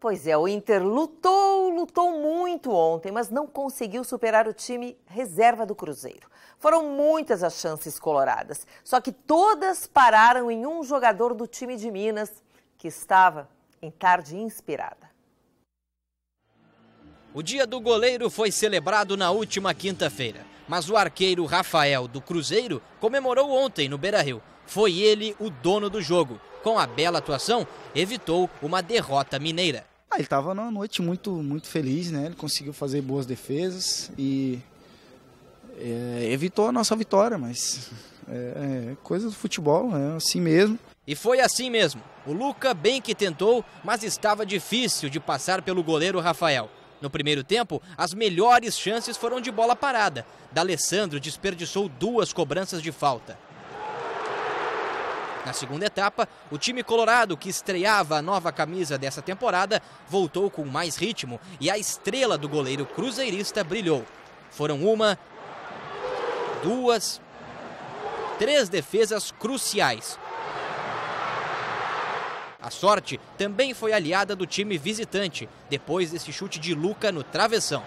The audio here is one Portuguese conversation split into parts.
Pois é, o Inter lutou, lutou muito ontem, mas não conseguiu superar o time reserva do Cruzeiro. Foram muitas as chances coloradas, só que todas pararam em um jogador do time de Minas, que estava em tarde inspirada. O dia do goleiro foi celebrado na última quinta-feira, mas o arqueiro Rafael do Cruzeiro comemorou ontem no Beira-Rio. Foi ele o dono do jogo. Com a bela atuação, evitou uma derrota mineira. Ah, ele estava numa noite muito, muito feliz, né? Ele conseguiu fazer boas defesas e é, evitou a nossa vitória, mas é, é coisa do futebol, é assim mesmo. E foi assim mesmo. O Luca bem que tentou, mas estava difícil de passar pelo goleiro Rafael. No primeiro tempo, as melhores chances foram de bola parada. D'Alessandro desperdiçou duas cobranças de falta. Na segunda etapa, o time colorado que estreava a nova camisa dessa temporada voltou com mais ritmo e a estrela do goleiro cruzeirista brilhou. Foram uma, duas, três defesas cruciais. A sorte também foi aliada do time visitante, depois desse chute de Luca no travessão.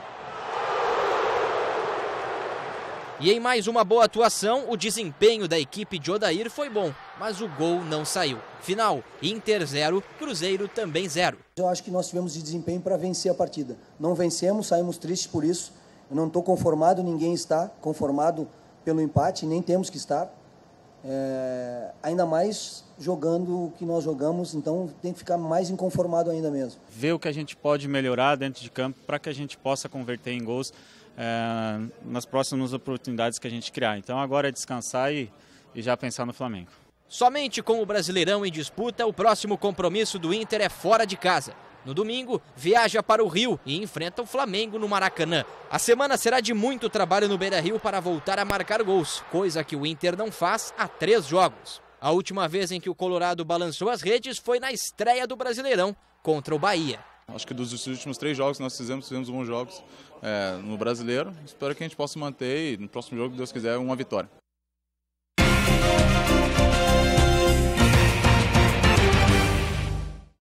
E em mais uma boa atuação, o desempenho da equipe de Odair foi bom mas o gol não saiu. Final: Inter 0, Cruzeiro também 0. Eu acho que nós tivemos de desempenho para vencer a partida. Não vencemos, saímos tristes por isso. Eu não estou conformado, ninguém está conformado pelo empate, nem temos que estar. É, ainda mais jogando o que nós jogamos, então tem que ficar mais inconformado ainda mesmo. Ver o que a gente pode melhorar dentro de campo para que a gente possa converter em gols é, nas próximas oportunidades que a gente criar. Então agora é descansar e, e já pensar no Flamengo. Somente com o Brasileirão em disputa, o próximo compromisso do Inter é fora de casa. No domingo, viaja para o Rio e enfrenta o Flamengo no Maracanã. A semana será de muito trabalho no Beira-Rio para voltar a marcar gols, coisa que o Inter não faz há três jogos. A última vez em que o Colorado balançou as redes foi na estreia do Brasileirão contra o Bahia. Acho que dos últimos três jogos que nós fizemos, fizemos bons jogos é, no Brasileiro. Espero que a gente possa manter e no próximo jogo, Deus quiser, uma vitória.